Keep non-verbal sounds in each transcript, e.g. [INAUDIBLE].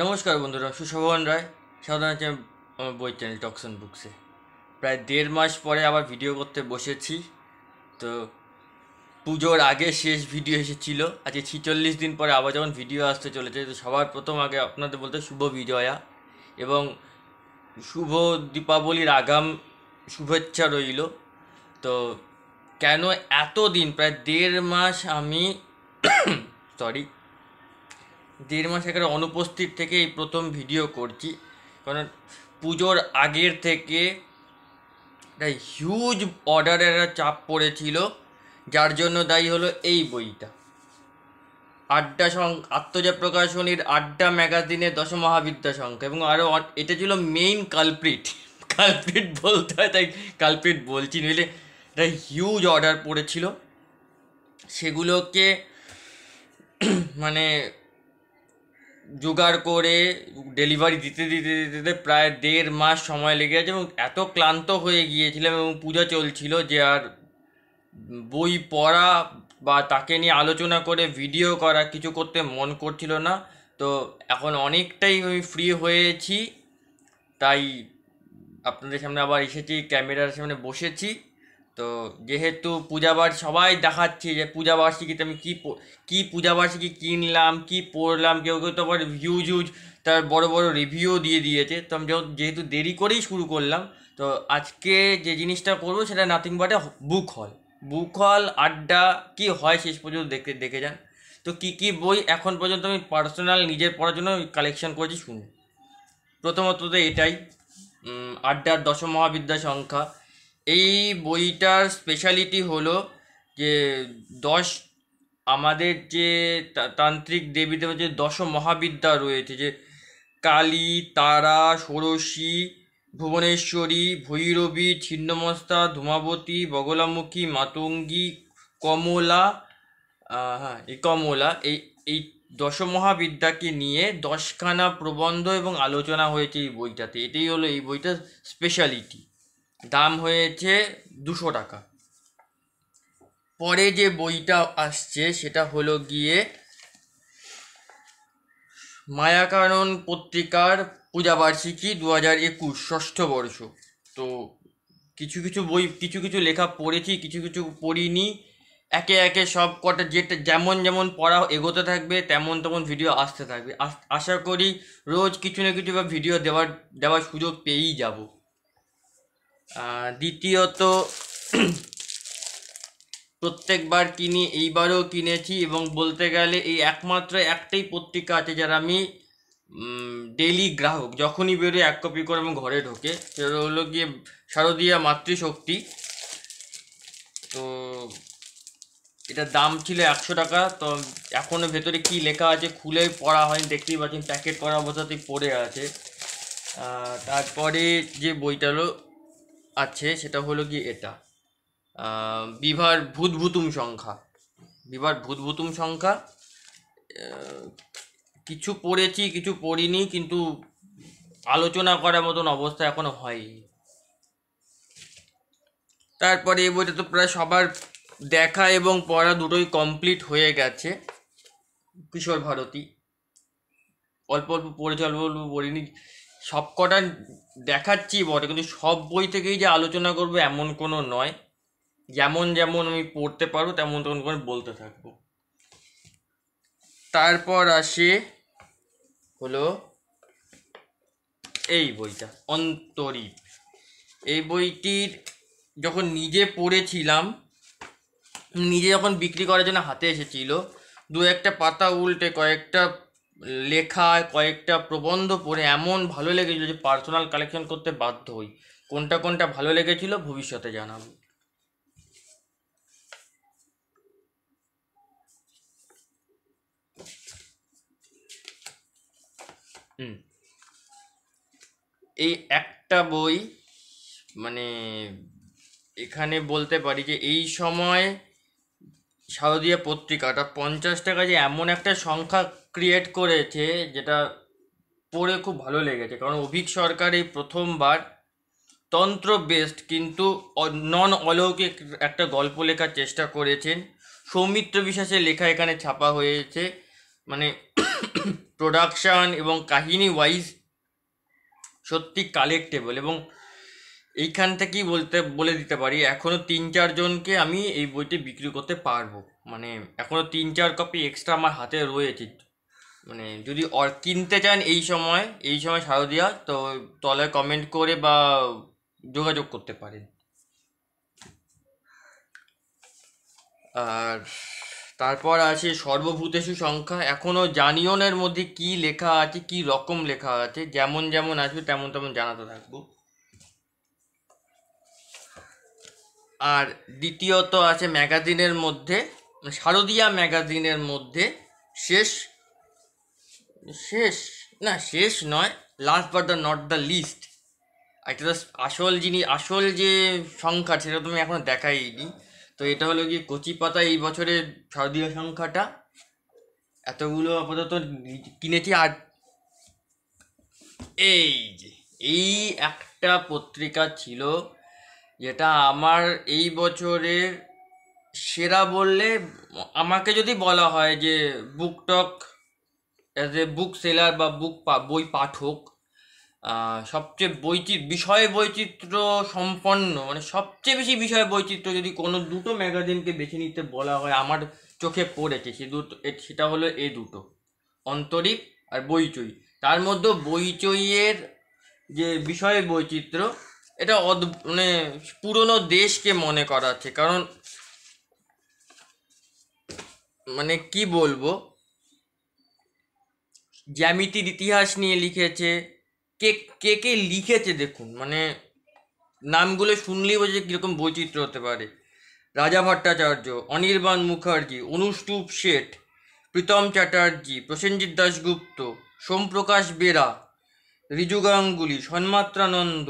নমস্কার বন্ধুরা সুশোভন রায় সাধারণ আমার বই চ্যানেল টকসন বুকসে প্রায় দেড় মাস পরে আবার ভিডিও করতে বসেছি তো পুজোর আগে শেষ ভিডিও এসেছিল আজকে ছিচল্লিশ দিন পরে আবার যখন ভিডিও আসতে চলেছে তো সবার প্রথম আগে আপনাদের বলতে শুভ বিজয়া এবং শুভ দীপাবলির আগাম শুভেচ্ছা রইল তো কেন এত দিন প্রায় দেড় মাস আমি সরি [COUGHS] দেড় মাস একের অনুপস্থিত থেকে এই প্রথম ভিডিও করছি কারণ পুজোর আগের থেকে একটা হিউজ অর্ডারের চাপ পড়েছিল যার জন্য দায়ী হলো এই বইটা আড্ডা সং আত্মজা প্রকাশনীর আড্ডা ম্যাগাজিনে দশমহাবিদ্যা সংখ্যা এবং আরও এটা ছিল মেইন কালপ্রিট কালপ্রিট বলতে হয় তাই কালপ্রিট বলছি নইলে একটা হিউজ অর্ডার পড়েছিল সেগুলোকে মানে জোগাড় করে ডেলিভারি দিতে দিতে দিতে দিতে প্রায় দেড় মাস সময় লেগে গেছে এবং এত ক্লান্ত হয়ে গিয়েছিলাম এবং পূজা চলছিল যে আর বই পড়া বা তাকে নিয়ে আলোচনা করে ভিডিও করা কিছু করতে মন করছিল না তো এখন অনেকটাই আমি ফ্রি হয়েছি তাই আপনাদের সামনে আবার এসেছি ক্যামেরার সামনে বসেছি তো যেহেতু পূজা সবাই দেখাচ্ছে যে পূজা বার্ষিকীতে আমি কী কী পূজা বার্ষিকী কিনলাম কী পড়লাম কেউ কেউ তো আবার ভিউজ ইউজ তার বড় বড় রিভিউ দিয়ে দিয়েছে তো আমি যেহেতু দেরি করেই শুরু করলাম তো আজকে যে জিনিসটা করবো সেটা নাথিং বাটে বুক হল বুক হল আড্ডা কি হয় শেষ পর্যন্ত দেখতে দেখে যান তো কি কি বই এখন পর্যন্ত আমি পার্সোনাল নিজের পড়ার জন্য কালেকশন করেছি শুনুন প্রথমত তো এটাই আড্ডার দশম মহাবিদ্যা সংখ্যা এই বইটার স্পেশালিটি হলো যে দশ আমাদের যে তান্ত্রিক দেবীদের যে দশ মহাবিদ্যা রয়েছে যে কালী তারা ষোড়শী ভুবনেশ্বরী ভৈরবী ছিন্নমস্তা ধুমাবতী বগলামুখী মাতঙ্গী কমলা হ্যাঁ এই কমলা এই এই দশ মহাবিদ্যাকে নিয়ে দশখানা প্রবন্ধ এবং আলোচনা হয়েছে এই বইটাতে এটাই হলো এই বইটার স্পেশালিটি দাম হয়েছে দুশো টাকা পরে যে বইটা আসছে সেটা হলো গিয়ে মায়াকানন পত্রিকার পূজাবার্ষিকী দু হাজার একুশ ষষ্ঠ বর্ষ তো কিছু কিছু বই কিছু কিছু লেখা পড়েছি কিছু কিছু পড়িনি একে একে সব কটা যেটা যেমন যেমন পড়া এগোতে থাকবে তেমন তেমন ভিডিও আসতে থাকবে আশা করি রোজ কিছু না কিছু ভিডিও দেওয়ার দেওয়ার সুযোগ পেয়েই যাবো দ্বিতীয়ত প্রত্যেকবার কিনি এইবারও কিনেছি এবং বলতে গেলে এই একমাত্র একটাই পত্রিকা আছে যারা আমি ডেলি গ্রাহক যখনই বেরোয় এক কপি করে এবং ঘরে ঢোকে সেটা হলো গিয়ে শারদীয়া মাতৃশক্তি তো এটার দাম ছিল একশো টাকা তো এখনও ভেতরে কি লেখা আছে খুলে পড়া হয়নি দেখতেই পাচ্ছেন প্যাকেট করা অবস্থাতেই পড়ে আছে তারপরে যে বইটা হলো আছে সেটা হলো কি এটা বিভার ভূতভূতুম সংখ্যা বিভার ভূতভূতুম সংখ্যা কিছু পড়েছি কিছু পড়িনি কিন্তু আলোচনা করার মতন অবস্থা এখনো হয়নি তারপরে এই বইটা তো প্রায় সবার দেখা এবং পড়া দুটোই কমপ্লিট হয়ে গেছে কিশোর ভারতী অল্প অল্প পড়েছে অল্প অল্প পড়িনি সবকটা দেখাচ্ছি বটে কিন্তু সব বই থেকেই যে আলোচনা করবো এমন কোনো নয় যেমন যেমন আমি পড়তে পারবো তেমন তেমন করে বলতে থাকবো তারপর আসে হলো এই বইটা অন্তরীপ এই বইটির যখন নিজে পড়েছিলাম নিজে যখন বিক্রি করার জন্য হাতে এসেছিল দু একটা পাতা উল্টে কয়েকটা লেখা কয়েকটা প্রবন্ধ পড়ে এমন ভালো লেগেছিল যে পার্সোনাল কালেকশন করতে বাধ্য হই কোনটা কোনটা ভালো লেগেছিল ভবিষ্যতে জানাবো এই একটা বই মানে এখানে বলতে পারি যে এই সময় শারদীয় পত্রিকাটা পঞ্চাশ টাকা যে এমন একটা সংখ্যা ক্রিয়েট করেছে যেটা পড়ে খুব ভালো লেগেছে কারণ অভিক সরকার এই প্রথমবার তন্ত্র বেস্ট কিন্তু নন অলৌকিক একটা গল্প লেখার চেষ্টা করেছেন সৌমিত্র বিশ্বাসের লেখা এখানে ছাপা হয়েছে মানে প্রোডাকশান [COUGHS] এবং কাহিনি ওয়াইজ সত্যি কালেক্টেবল এবং এইখান থেকেই বলতে বলে দিতে পারি এখনও তিন চারজনকে আমি এই বইটি বিক্রি করতে পারবো মানে এখনও তিন চার কপি এক্সট্রা আমার হাতে রয়েছে মানে যদি কিনতে চান এই সময় এই সময় শারদিয়া তো তলায় কমেন্ট করে বা যোগাযোগ করতে পারেন আর তারপর আছে সর্বভূতেশু সংখ্যা এখনও জানিয়নের মধ্যে কি লেখা আছে কি রকম লেখা আছে যেমন যেমন আসবে তেমন তেমন জানাতে থাকবো আর দ্বিতীয়ত আছে ম্যাগাজিনের মধ্যে শারদীয়া ম্যাগাজিনের মধ্যে শেষ শেষ না শেষ নয় last but the not the least একটা তো আসল যিনি আসল যে সংখ্যা সেটা তুমি এখন দেখাইনি তো এটা হলো কি কচি পাতা এই বছরে শারদীয় সংখ্যাটা এতগুলো আপাতত কিনেছি আর এই যে এই একটা পত্রিকা ছিল যেটা আমার এই বছরের সেরা বললে আমাকে যদি বলা হয় যে বুক টক অ্যাজ এ বুক সেলার বা বুক বই পাঠক সবচেয়ে বৈচিত বিষয় বৈচিত্র সম্পন্ন মানে সবচেয়ে বেশি বিষয় বৈচিত্র্য যদি কোনো দুটো ম্যাগাজিনকে বেছে নিতে বলা হয় আমার চোখে পড়েছে সে দুটো সেটা হলো এ দুটো অন্তরীপ আর বইচই তার মধ্যে বইচইয়ের যে বিষয় বৈচিত্র্য এটা মানে পুরনো দেশকে মনে করাচ্ছে কারণ মানে কি বলবো জ্যামিতির ইতিহাস নিয়ে লিখেছে কে কে কে লিখেছে দেখুন মানে নামগুলো শুনলেই বোঝে কীরকম বৈচিত্র্য হতে পারে রাজা ভট্টাচার্য অনির্বাণ মুখার্জি অনুষ্টুপ শেঠ প্রীতম চ্যাটার্জি প্রসেনজিৎ দাশগুপ্ত সোমপ্রকাশ বেরা রিজু গাঙ্গুলি সন্মাত্রানন্দ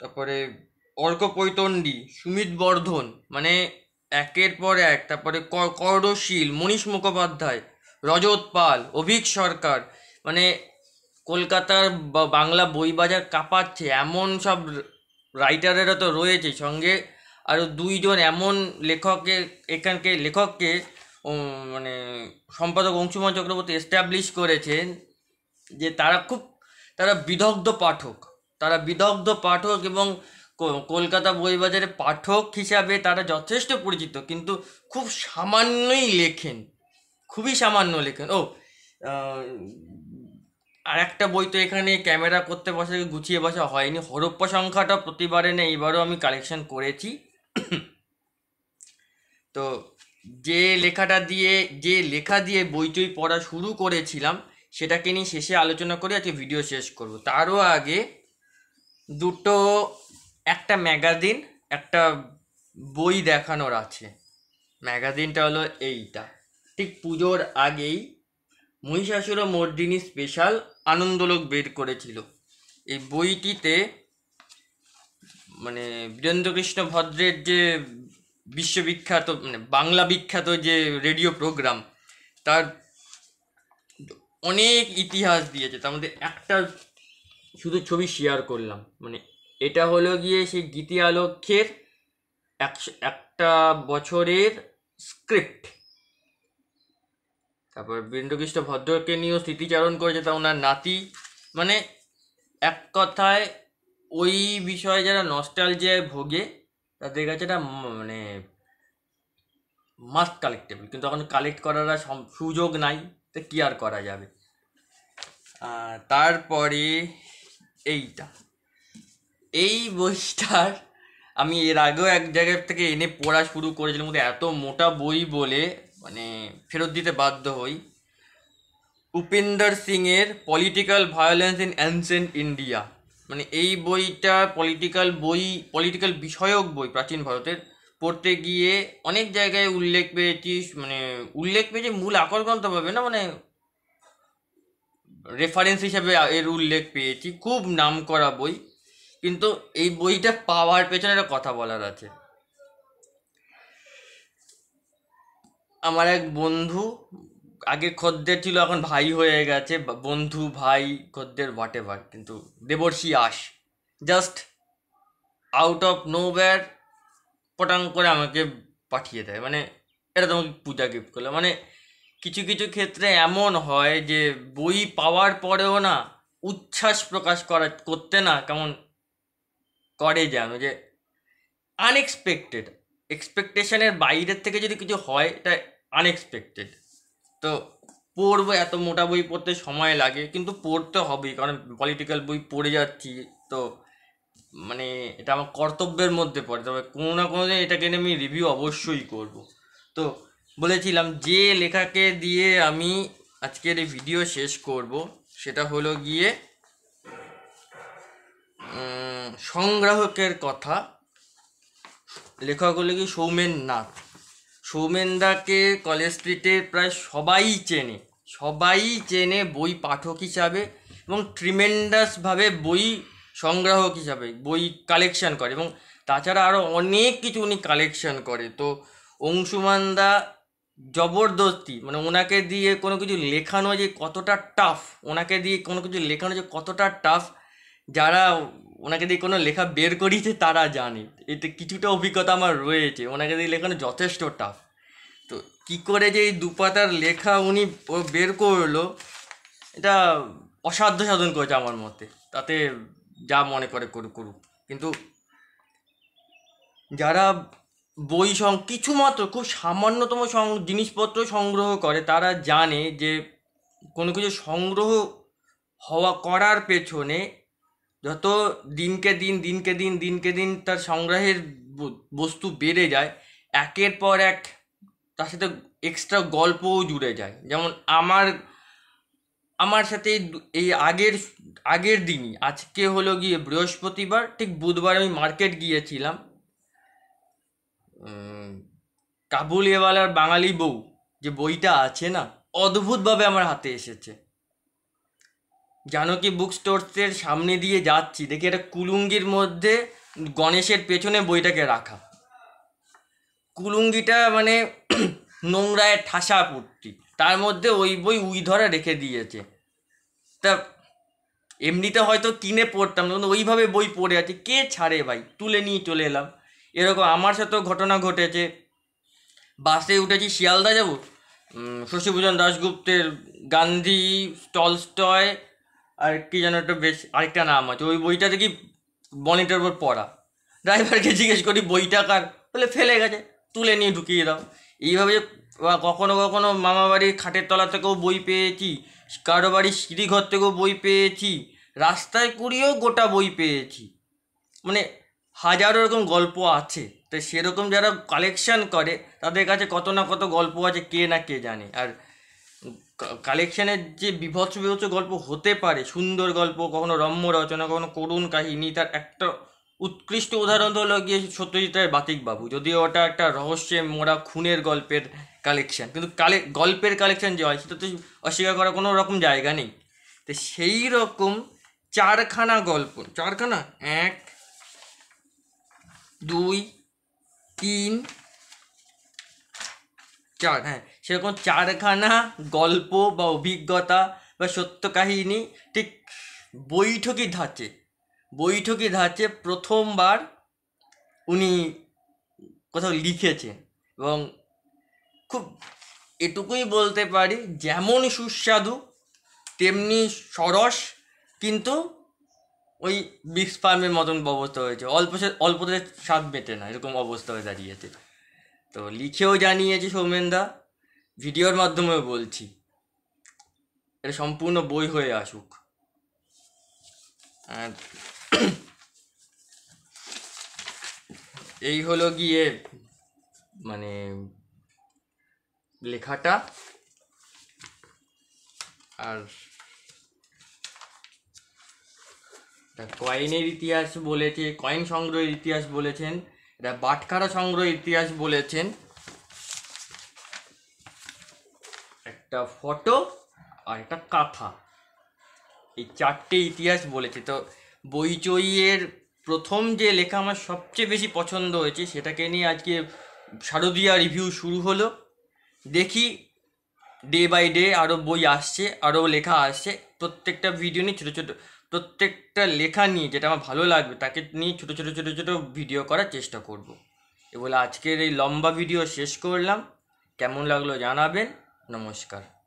তারপরে অর্ক পৈতন্ডী সুমিত বর্ধন মানে একের পর এক তারপরে করডশীল মনীষ মুখোপাধ্যায় রজত পাল অভিক সরকার মানে কলকাতার বাংলা বই বাজার কাঁপাচ্ছে এমন সব রাইটারেরা তো রয়েছে সঙ্গে আরও দুইজন এমন লেখকে এখানকে লেখককে মানে সম্পাদক অংশুমান চক্রবর্তী এস্টাবলিশ করেছেন যে তারা খুব তারা বিদগ্ধ পাঠক তারা বিদগ্ধ পাঠক এবং কলকাতা বইবাজারে পাঠক হিসাবে তারা যথেষ্ট পরিচিত কিন্তু খুব সামান্যই লেখেন খুবই সামান্য লেখেন ও আর একটা বই তো এখানে ক্যামেরা করতে বসে গুছিয়ে বসা হয়নি হরপ্পা সংখ্যাটা প্রতিবারে নেই এবারও আমি কালেকশন করেছি [CLEARS THROAT] তো যে লেখাটা দিয়ে যে লেখা দিয়ে বইটি পড়া শুরু করেছিলাম সেটাকে নিয়ে শেষে আলোচনা করে আজকে ভিডিও শেষ করব তারও আগে দুটো একটা ম্যাগাজিন একটা বই দেখানোর আছে ম্যাগাজিনটা হলো এইটা ঠিক পুজোর আগেই মহিষাসুর মর্দিনী স্পেশাল আনন্দলোক বের করেছিল এই বইটিতে মানে বীরেন্দ্রকৃষ্ণ ভদ্রের যে বিশ্ববিখ্যাত মানে বাংলা বিখ্যাত যে রেডিও প্রোগ্রাম তার অনেক ইতিহাস দিয়েছে তার মধ্যে একটা শুধু ছবি শেয়ার করলাম মানে এটা হলো গিয়ে সেই গীতি আলক্ষের একটা বছরের স্ক্রিপ্ট তারপর বীরেন্দ্রকৃষ্ণ ভদ্রকে নিয়েও স্মৃতিচারণ করেছে তা ওনার নাতি মানে এক কথায় ওই বিষয়ে যারা নস্টালজিয়ায় ভোগে তাদের কাছে এটা মানে মাস্ট কালেক্টেবল কিন্তু এখন কালেক্ট করার সুযোগ নাই তো কী আর করা যাবে তারপরে এইটা এই বইটার আমি এর আগেও এক জায়গার থেকে এনে পড়া শুরু করেছিলাম কিন্তু এত মোটা বই বলে মানে ফেরত দিতে বাধ্য হই উপেন্দর সিংয়ের political violence in ancient India মানে এই বইটা পলিটিক্যাল বই পলিটিক্যাল বিষয়ক বই প্রাচীন ভারতের পড়তে গিয়ে অনেক জায়গায় উল্লেখ পেয়েছিস মানে উল্লেখ পেয়েছি মূল আকর্ষণ তো পাবে না মানে রেফারেন্স হিসাবে এর উল্লেখ পেয়েছি খুব নাম করা বই কিন্তু এই বইটা পাওয়ার পেছনে একটা কথা বলার আছে আমার এক বন্ধু আগে খদ্দের ছিল এখন ভাই হয়ে গেছে বন্ধু ভাই খদ্দের হোয়াট এভার কিন্তু Debarshi us just out of nowhere পটাং করে আমাকে পাঠিয়ে দেয় মানে এটা তোমাকে পূজা গিফট করলো মানে কিছু কিছু ক্ষেত্রে এমন হয় যে বই পাওয়ার পরেও না উচ্ছ্বাস প্রকাশ করা করতে না কেমন করে যেন যে আনএক্সপেক্টেড এক্সপেকটেশনের বাইরের থেকে যদি কিছু হয় এটা আনএক্সপেক্টেড তো পড়বো এত মোটা বই পড়তে সময় লাগে কিন্তু পড়তে হবেই কারণ পলিটিক্যাল বই পড়ে যাচ্ছি তো মানে এটা আমার কর্তব্যের মধ্যে পড়ে তবে কোনো না কোনো দিন এটাকে নিয়ে আমি রিভিউ অবশ্যই করব তো বলেছিলাম যে লেখাকে দিয়ে আমি আজকের এই ভিডিও শেষ করব সেটা হলো গিয়ে সংগ্রাহকের কথা লেখক হলো কি সৌমেন নাথ সৌমেনদাকে কলেজ স্ট্রিটের প্রায় সবাই চেনে সবাই চেনে বই পাঠক হিসাবে এবং ট্রিমেন্ডাসভাবে বই সংগ্রাহক হিসাবে বই কালেকশান করে এবং তাছাড়া আরও অনেক কিছু উনি কালেকশান করে তো অংশুমান দা জবরদস্তি মানে ওনাকে দিয়ে কোনো কিছু লেখানো যে কতটা টাফ ওনাকে দিয়ে কোনো কিছু লেখানো যে কতটা টাফ যারা ওনাকে দিয়ে কোনো লেখা বের করিয়েছে তারা জানে এতে কিছুটা অভিজ্ঞতা আমার রয়েছে ওনাকে দিয়ে লেখানো যথেষ্ট টাফ তো কি করে যে এই দুপাতার লেখা উনি বের করলো এটা অসাধ্য সাধন করেছে আমার মতে তাতে যা মনে করে করুক করুক কিন্তু যারা বই সং কিছুমাত্র খুব সামান্যতম সং জিনিসপত্র সংগ্রহ করে তারা জানে যে কোনো কিছু সংগ্রহ হওয়া করার পেছনে যত দিনকে দিন দিনকে দিন দিনকে দিন তার সংগ্রহের বস্তু বেড়ে যায় একের পর এক তার সাথে এক্সট্রা গল্পও জুড়ে যায় যেমন আমার আমার সাথে এই আগের আগের দিনই আজকে হলো গিয়ে বৃহস্পতিবার ঠিক বুধবার আমি মার্কেট গিয়েছিলাম কাবুলিওয়ালার বাঙালি বউ যে বইটা আছে না অদ্ভুতভাবে আমার হাতে এসেছে জানকী বুক স্টোরসের সামনে দিয়ে যাচ্ছি দেখি একটা কুলুঙ্গির মধ্যে গণেশের পেছনে বইটাকে রাখা কুলুঙ্গিটা মানে [CLEARS THROAT] নোংরায় ঠাসা পুট্টি তার মধ্যে ওই বই উই ধরা রেখে দিয়েছে তা এমনিতে হয়তো কিনে পড়তাম কিন্তু ওইভাবে বই পড়ে আছে কে ছাড়ে ভাই তুলে নিয়ে চলে এলাম এরকম আমার সাথেও ঘটনা ঘটেছে বাসে উঠেছি শিয়ালদা যাব শশীভূষণ দাশগুপ্তের গান্ধী টলস্টয় আর কি যেন একটা বেশ আরেকটা নাম আছে ওই বইটা দেখি মনিটার উপর পড়া ড্রাইভারকে জিজ্ঞেস করি বইটা কার বলে ফেলে গেছে তুলে নিয়ে ঢুকিয়ে দাও এইভাবে কখনো কখনো মামা বাড়ির খাটের তলা থেকেও বই পেয়েছি কারো বাড়ির সিঁড়িঘর থেকেও বই পেয়েছি রাস্তায় কুড়িয়েও গোটা বই পেয়েছি মানে হাজারো রকম গল্প আছে তো সেরকম যারা কালেকশান করে তাদের কাছে কত না কত গল্প আছে কে না কে জানে আর কালেকশানের যে বিভৎস বিভৎস গল্প হতে পারে সুন্দর গল্প কখনো রম্য রচনা কখনো করুণ কাহিনী তার একটা উৎকৃষ্ট উদাহরণ হলো গিয়ে সত্যজিৎ রায়ের বাতিকবাবু যদিও ওটা একটা রহস্যে মোড়া খুনের গল্পের কালেকশান কিন্তু কালে গল্পের কালেকশান যে হয় সেটা তো অস্বীকার করার কোনো রকম জায়গা নেই তো সেই রকম চারখানা গল্প চারখানা এক দুই তিন চার হ্যাঁ সেরকম চারখানা গল্প বা অভিজ্ঞতা বা সত্য কাহিনী ঠিক বৈঠকি ধাঁচে বৈঠকি ধাঁচে প্রথমবার উনি কোথাও লিখেছেন এবং খুব এটুকুই বলতে পারি যেমন সুস্বাদু তেমনি সরস কিন্তু ওই বিক্স ফার্মের মতন অবস্থা হয়েছে অল্প অল্পতে স্বাদ মেটে না এরকম অবস্থা হয়ে দাঁড়িয়েছে তো লিখেও জানিয়েছি সৌমেনদা ভিডিওর মাধ্যমেও বলছি এটা সম্পূর্ণ বই হয়ে আসুক আর [CLEARS THROAT] এই হলো গিয়ে মানে লেখাটা আর কয়েনের ইতিহাস বলেছে কয়েন সংগ্রহের ইতিহাস বলেছেন এটা বাটখারা সংগ্রহের ইতিহাস বলেছেন একটা ফটো আর একটা কাঁথা এই চারটে ইতিহাস বলেছে তো বইচইয়ের প্রথম যে লেখা আমার সবচেয়ে বেশি পছন্দ হয়েছে সেটাকে নিয়ে আজকে শারদীয়া রিভিউ শুরু হলো দেখি ডে বাই ডে আরও বই আসছে আরও লেখা আসছে প্রত্যেকটা ভিডিও নিয়ে ছোটো ছোটো প্রত্যেকটা লেখা নিয়ে যেটা আমার ভালো লাগবে তাকে নিয়ে ছোটো ছোটো ছোটো ছোটো ভিডিও করার চেষ্টা করব। এবার আজকের এই লম্বা ভিডিও শেষ করলাম কেমন লাগলো জানাবেন নমস্কার